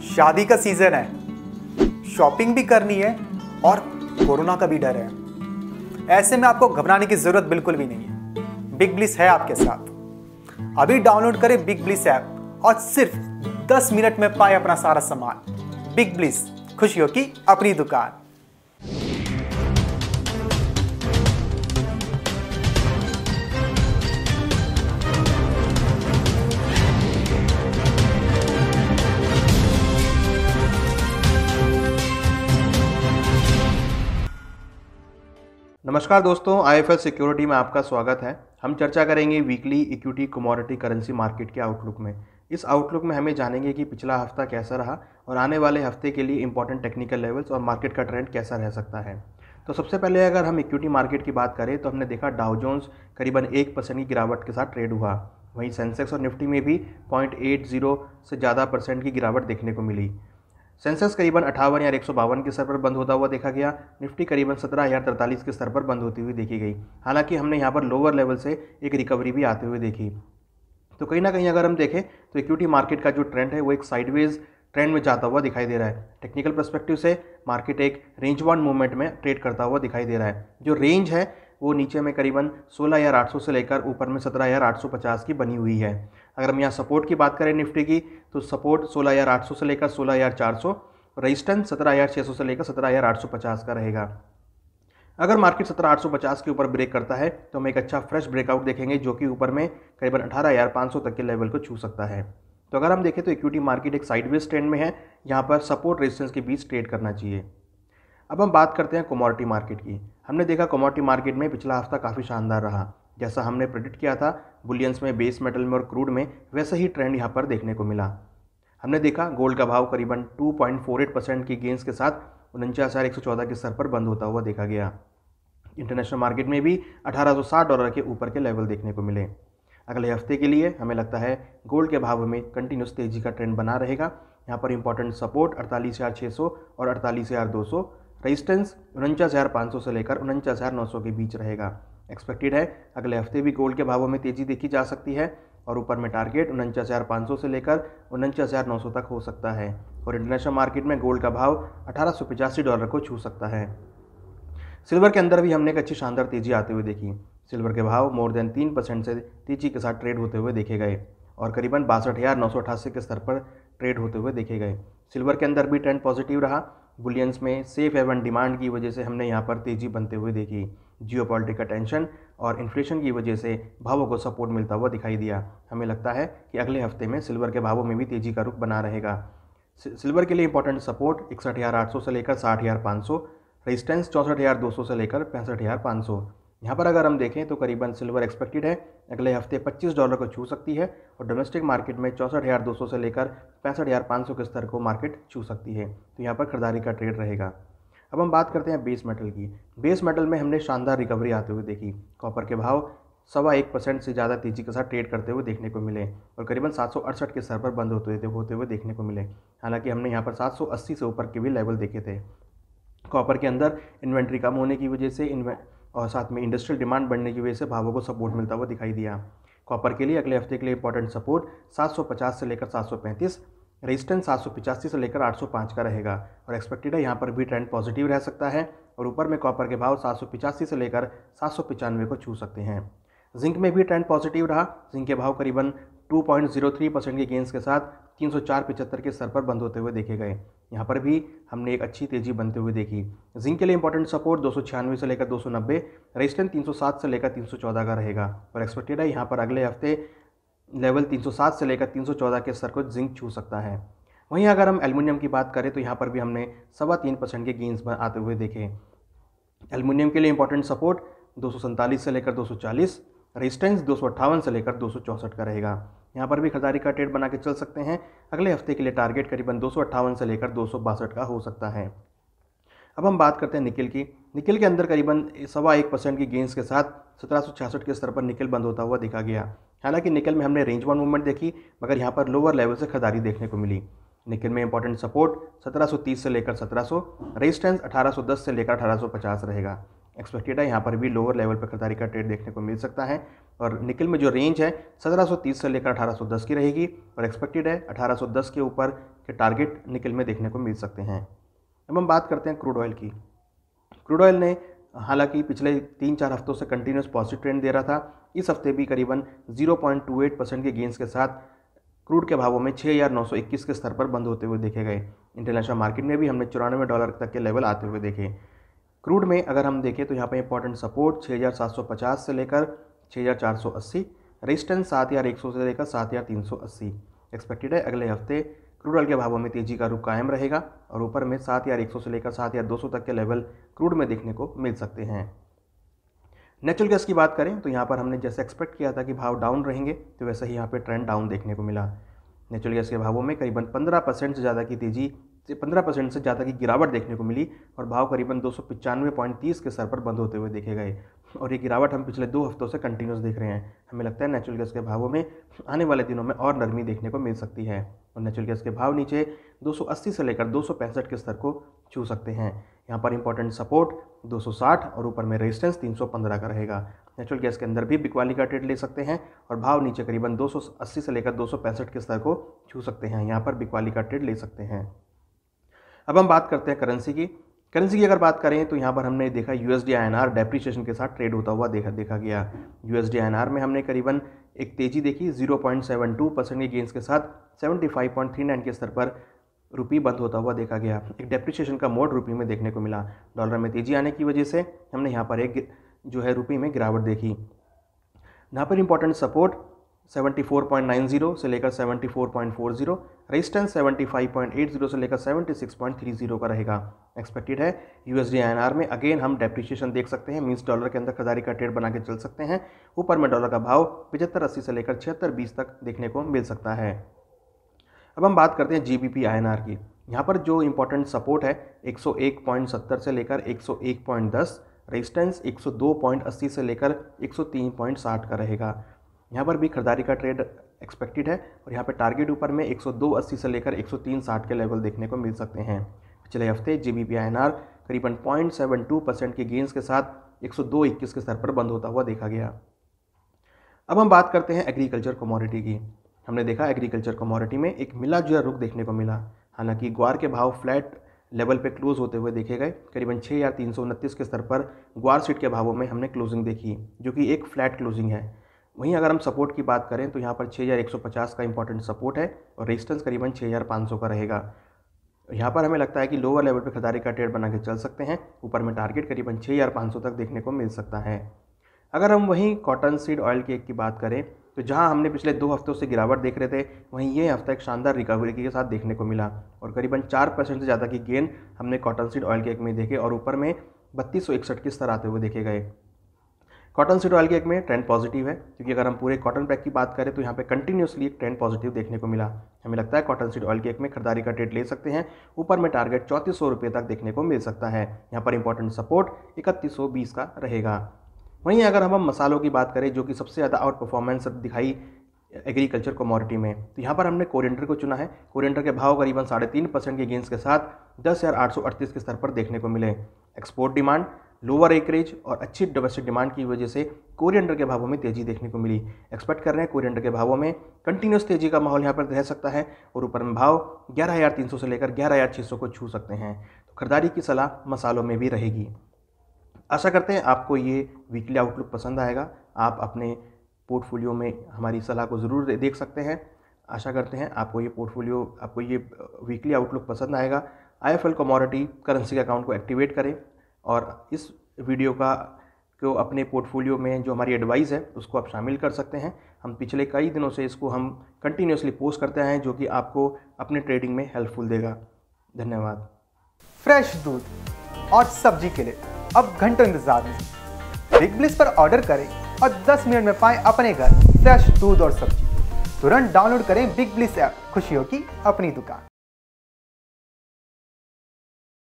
शादी का सीजन है शॉपिंग भी करनी है और कोरोना का भी डर है ऐसे में आपको घबराने की जरूरत बिल्कुल भी नहीं है बिग ब्लिस है आपके साथ अभी डाउनलोड करें बिग ब्लिस ऐप और सिर्फ 10 मिनट में पाए अपना सारा सामान बिग ब्लिस खुशियों की अपनी दुकान नमस्कार दोस्तों आईएफएल सिक्योरिटी में आपका स्वागत है हम चर्चा करेंगे weekly equity commodity currency market के आउटलुक में इस आउटलुक में हमें जानेंगे कि पिछला हफ्ता कैसा रहा और आने वाले हफ्ते के लिए इंपॉर्टेंट टेक्निकल लेवल्स और मार्केट का ट्रेंड कैसा रह सकता है तो सबसे पहले अगर हम इक्विटी मार्केट की बात करें तो हमने देखा डाउ जोन्स करीबन एक परसेंट की गिरावट के साथ ट्रेड हुआ वहीं सेंसेक्स और निफ्टी में भी पॉइंट एट जीरो से ज़्यादा परसेंट की गिरावट देखने को मिली सेंसेक्स करीबन अठावन या एक के स्तर पर बंद होता हुआ देखा गया निफ्टी करीबन सत्रह हज़ार तैंतालीस के स्तर पर बंद होती हुई देखी गई हालांकि हमने यहाँ पर लोअर लेवल से एक रिकवरी भी आते हुए देखी तो कहीं ना कहीं अगर हम देखें तो इक्विटी मार्केट का जो ट्रेंड है वो एक साइडवेज ट्रेंड में जाता हुआ दिखाई दे रहा है टेक्निकल परस्पेक्टिव से मार्केट एक रेंज वन मूवमेंट में ट्रेड करता हुआ दिखाई दे रहा है जो रेंज है वो नीचे में करीबन 16800 से लेकर ऊपर में 17850 की बनी हुई है अगर हम यहाँ सपोर्ट की बात करें निफ्टी की तो सपोर्ट 16800 से लेकर 16400 रेजिस्टेंस 17600 से लेकर 17850 का रहेगा अगर मार्केट 17850 के ऊपर ब्रेक करता है तो हम एक अच्छा फ्रेश ब्रेकआउट देखेंगे जो कि ऊपर में करीबन सौ तक के लेवल को छू सकता है तो अगर हम देखें तो इक्विटी मार्केट एक साइडवेज ट्रेंड में है यहाँ पर सपोर्ट रेजिस्टेंस के बीच ट्रेड करना चाहिए अब हम बात करते हैं कमोडिटी मार्केट की हमने देखा कमोडिटी मार्केट में पिछला हफ्ता काफ़ी शानदार रहा जैसा हमने प्रेडिक्ट किया था बुलियंस में बेस मेटल में और क्रूड में वैसा ही ट्रेंड यहाँ पर देखने को मिला हमने देखा गोल्ड का भाव करीबन 2.48 परसेंट की गेंस के साथ उनचास के स्तर पर बंद होता हुआ देखा गया इंटरनेशनल मार्केट में भी 1860 डॉलर के ऊपर के लेवल देखने को मिले अगले हफ्ते के लिए हमें लगता है गोल्ड के भाव में कंटिन्यूस तेजी का ट्रेंड बना रहेगा यहाँ पर इंपॉर्टेंट सपोर्ट अड़तालीस और अड़तालीस रेजिस्टेंस उनचास हज़ार पाँच सौ से लेकर उनचास हज़ार नौ सौ के बीच रहेगा एक्सपेक्टेड है अगले हफ्ते भी गोल्ड के भावों में तेज़ी देखी जा सकती है और ऊपर में टारगेट उनचास हज़ार पाँच सौ से लेकर उनचास हज़ार नौ सौ तक हो सकता है और इंटरनेशनल मार्केट में गोल्ड का भाव अठारह डॉलर को छू सकता है सिल्वर के अंदर भी हमने एक अच्छी शानदार तेज़ी आते हुए देखी सिल्वर के भाव मोर देन तीन परसेंट से तेज़ी के साथ ट्रेड होते हुए देखे गए और करीबन बासठ हज़ार नौ सौ अठासी के स्तर पर ट्रेड होते हुए देखे गए सिल्वर के अंदर भी ट्रेंड पॉजिटिव रहा बुलियंस में सेफ एवन डिमांड की वजह से हमने यहाँ पर तेज़ी बनते हुए देखी जियो टेंशन और इन्फ्लेशन की वजह से भावों को सपोर्ट मिलता हुआ दिखाई दिया हमें लगता है कि अगले हफ्ते में सिल्वर के भावों में भी तेज़ी का रुख बना रहेगा सिल्वर के लिए इंपॉर्टेंट सपोर्ट इकसठ हज़ार आठ सौ से लेकर साठ हज़ार पाँच सौ रेजिस्टेंस चौंसठ हज़ार दो सौ से लेकर पैंसठ हज़ार पाँच सौ यहाँ पर अगर हम देखें तो करीबन सिल्वर एक्सपेक्टेड है अगले हफ्ते 25 डॉलर को छू सकती है और डोमेस्टिक मार्केट में चौंसठ हज़ार दो सौ से लेकर पैंसठ हज़ार पाँच सौ के स्तर को मार्केट छू सकती है तो यहाँ पर खरीदारी का ट्रेड रहेगा अब हम बात करते हैं बेस मेटल की बेस मेटल में हमने शानदार रिकवरी आते हुए देखी कॉपर के भाव सवा एक परसेंट से ज़्यादा तेजी के साथ ट्रेड करते हुए देखने को मिले और करीबन सात के स्तर पर बंद होते हुए होते हुए देखने को मिले हालांकि हमने यहाँ पर 780 से ऊपर के भी लेवल देखे थे कॉपर के अंदर इन्वेंट्री कम होने की वजह से और साथ में इंडस्ट्रियल डिमांड बढ़ने की वजह से भावों को सपोर्ट मिलता हुआ दिखाई दिया कॉपर के लिए अगले हफ्ते के लिए इंपॉर्टेंट सपोर्ट 750 से लेकर 735 रेजिस्टेंस सात से लेकर 805 का रहेगा और एक्सपेक्टेड है यहाँ पर भी ट्रेंड पॉजिटिव रह सकता है और ऊपर में कॉपर के भाव सात से लेकर सात को छू सकते हैं जिंक में भी ट्रेंड पॉजिटिव रहा जिंक के भाव करीबन 2.03 परसेंट के गेंस के साथ तीन सौ के स्तर पर बंद होते हुए देखे गए यहाँ पर भी हमने एक अच्छी तेजी बनते हुए देखी जिंक के लिए इंपॉर्टेंट सपोर्ट दो से लेकर दो सौ नब्बे से लेकर तीन का रहेगा और एक्सपेक्टेड है यहाँ पर अगले हफ्ते लेवल 307 से लेकर 314 के स्तर को जिंक छू सकता है वहीं अगर हम एलमिनियम की बात करें तो यहाँ पर भी हमने सवा तीन परसेंट के गेंस आते हुए देखे एलमिनियम के लिए इंपॉर्टेंट सपोर्ट दो से लेकर 240 रेजिस्टेंस दो से लेकर दो का रहेगा यहाँ पर भी खजारी का ट्रेड बना के चल सकते हैं अगले हफ्ते के लिए टारगेट करीबन दो से लेकर दो का हो सकता है अब हम बात करते हैं निकल की निकल के अंदर करीबन सवा एक परसेंट की गेंस के साथ सत्रह के स्तर पर निकल बंद होता हुआ देखा गया हालांकि निकल में हमने रेंज वन मूवमेंट देखी मगर यहाँ पर लोअर लेवल से खरीदारी देखने को मिली निकल में इंपॉर्टेंट सपोर्ट 1730 से लेकर 1700 रेजिस्टेंस 1810 से लेकर 1850 रहेगा एक्सपेक्टेड है यहाँ पर भी लोअर लेवल पर खरीदारी का ट्रेड देखने को मिल सकता है और निकल में जो रेंज है 1730 से लेकर 1810 की रहेगी और एक्सपेक्टेड है 1810 के ऊपर के टारगेट निकल में देखने को मिल सकते हैं अब हम बात करते हैं क्रूड ऑयल की क्रूड ऑयल ने हालांकि पिछले तीन चार हफ्तों से कंटिन्यूस पॉजिटिव ट्रेंड दे रहा था इस हफ्ते भी करीबन जीरो परसेंट के गेंस के साथ क्रूड के भावों में छः के स्तर पर बंद होते हुए देखे गए इंटरनेशनल मार्केट में भी हमने चौरानवे डॉलर तक के लेवल आते हुए देखे क्रूड में अगर हम देखें तो यहाँ पर इंपॉर्टेंट सपोर्ट 6,750 से लेकर 6,480 रेजिस्टेंस सात हज़ार एक सौ से लेकर सात हज़ार तीन सौ अस्सी एक्सपेक्टेड है अगले हफ्ते क्रूड ऑयल के भावों में तेजी का रुख कायम रहेगा और ऊपर में सात हज़ार एक सौ से लेकर सात हज़ार दो सौ तक के लेवल क्रूड में देखने को मिल सकते हैं नेचुरल गैस की बात करें तो यहाँ पर हमने जैसे एक्सपेक्ट किया था कि भाव डाउन रहेंगे तो वैसे ही यहाँ पर ट्रेंड डाउन देखने को मिला नेचुरल गैस के भावों में करीबन पंद्रह परसेंट से ज़्यादा की तेज़ी से पंद्रह परसेंट से ज़्यादा की गिरावट देखने को मिली और भाव करीबन दो सौ पचानवे पॉइंट तीस के स्तर पर बंद होते हुए देखे गए और ये गिरावट हम पिछले दो हफ्तों से कंटिन्यूस देख रहे हैं हमें लगता है नेचुरल गैस के भावों में आने वाले दिनों में और नरमी देखने को मिल सकती है और नेचुरल गैस के भाव नीचे दो से लेकर दो के स्तर को छू सकते हैं यहाँ पर इंपॉर्टेंट सपोर्ट 260 और ऊपर में रेजिस्टेंस 315 का रहेगा नेचुरल गैस के अंदर भी बिकवाली का ट्रेड ले सकते हैं और भाव नीचे करीबन 280 से लेकर दो के स्तर को छू सकते हैं यहाँ पर बिकवाली का ट्रेड ले सकते हैं अब हम बात करते हैं करेंसी की करेंसी की अगर बात करें तो यहाँ पर हमने देखा U S D I N R depreciation के साथ ट्रेड होता हुआ देखा देखा गया U S D I N R में हमने करीबन एक तेज़ी देखी 0.72 परसेंट के गेंस के साथ 75.39 के स्तर पर रुपी बंद होता हुआ देखा गया एक डेप्रिशिएशन का मोड रुपी में देखने को मिला डॉलर में तेज़ी आने की वजह से हमने यहाँ पर एक जो है रुपी में गिरावट देखी यहाँ पर इंपॉर्टेंट सपोर्ट 74.90 से लेकर 74.40 रेजिस्टेंस 75.80 से लेकर 76.30 का रहेगा एक्सपेक्टेड है यूएसडी आर में अगेन हम डेप्रिशिएशन देख सकते हैं मीन्स डॉलर के अंदर खरीदारी का ट्रेड बना के चल सकते हैं ऊपर में डॉलर का भाव पचहत्तर अस्सी से लेकर छिहत्तर बीस तक देखने को मिल सकता है अब हम बात करते हैं जी बी की यहाँ पर जो इम्पोर्टेंट सपोर्ट है 101.70 से लेकर 101.10 रेजिस्टेंस 102.80 से लेकर 103.60 का रहेगा यहाँ पर भी खरीदारी का ट्रेड एक्सपेक्टेड है और यहाँ पर टारगेट ऊपर में एक से लेकर एक के लेवल देखने को मिल सकते हैं पिछले हफ्ते जी बी करीबन पॉइंट परसेंट के गेंस के साथ एक के स्तर पर बंद होता हुआ देखा गया अब हम बात करते हैं एग्रीकल्चर कमोडिटी की हमने देखा एग्रीकल्चर कमोडिटी में एक मिला जुला रुख देखने को मिला हालांकि ग्वार के भाव फ्लैट लेवल पे क्लोज होते हुए देखे गए करीबन छः या तीन के स्तर पर ग्वार सीट के भावों में हमने क्लोजिंग देखी जो कि एक फ्लैट क्लोजिंग है वहीं अगर हम सपोर्ट की बात करें तो यहाँ पर 6150 का इंपॉर्टेंट सपोर्ट है और रेजिस्टेंस करीबन 6500 का रहेगा यहाँ पर हमें लगता है कि लोअर लेवल पर खरीदारी का ट्रेड बना के चल सकते हैं ऊपर में टारगेट करीबन 6500 तक देखने को मिल सकता है अगर हम वहीं कॉटन सीड ऑयल केक की बात करें तो जहाँ हमने पिछले दो हफ्तों से गिरावट देख रहे थे वहीं ये हफ्ता एक शानदार रिकवरी के साथ देखने को मिला और करीबन चार परसेंट से ज़्यादा की गेन हमने कॉटन सीड ऑयल केक में देखे और ऊपर में बत्तीस सौ इकसठ के स्तर आते हुए देखे गए कॉटन सीड ऑयल के एक में ट्रेंड पॉजिटिव है क्योंकि अगर हम पूरे कॉटन पैक की बात करें तो यहाँ पे कंटिन्यूसली एक ट्रेंड पॉजिटिव देखने को मिला हमें लगता है कॉटन सीड ऑयल के एक में खरीदारी का ट्रेड ले सकते हैं ऊपर में टारगेट चौंतीस सौ रुपये तक देखने को मिल सकता है यहाँ पर इंपॉर्टेंट सपोर्ट इकतीस सौ बीस का रहेगा वहीं अगर हम हम मसालों की बात करें जो कि सबसे ज़्यादा आउट परफॉर्मेंस दिखाई एग्रीकल्चर कमोडिटी में तो यहाँ पर हमने कोरिएंडर को चुना है कोरिएंडर के भाव करीबन साढ़े तीन परसेंट के गेंस के साथ दस हज़ार आठ सौ अड़तीस के स्तर पर देखने को मिले एक्सपोर्ट डिमांड लोअर एकरेज और अच्छी डोमेस्टिक डिमांड की वजह से कोरियंडर के भावों में तेजी देखने को मिली एक्सपेक्ट कर रहे हैं कोरियंडर के भावों में कंटिन्यूस तेजी का माहौल यहाँ पर रह सकता है और ऊपर में भाव ग्यारह से लेकर ग्यारह को छू सकते हैं तो खरीदारी की सलाह मसालों में भी रहेगी आशा करते हैं आपको ये वीकली आउटलुक पसंद आएगा आप अपने पोर्टफोलियो में हमारी सलाह को ज़रूर देख सकते हैं आशा करते हैं आपको ये पोर्टफोलियो आपको ये वीकली आउटलुक पसंद आएगा I F L commodity currency account को एक्टिवेट करें और इस वीडियो का को अपने पोर्टफोलियो में जो हमारी एडवाइस है उसको आप शामिल कर सकते हैं हम पिछले कई दिनों से इसको हम कंटिन्यूसली पोस्ट करते हैं जो कि आपको अपने ट्रेडिंग में हेल्पफुल देगा धन्यवाद फ्रेश दूध और सब्जी के लिए अब घंटों इंतजार नहीं बिग ब्लिस पर ऑर्डर करें और 10 मिनट में पाएं अपने घर फ्रेश दूध और सब्जी तुरंत डाउनलोड करें बिग ब्लिस ऐप खुशियों की अपनी दुकान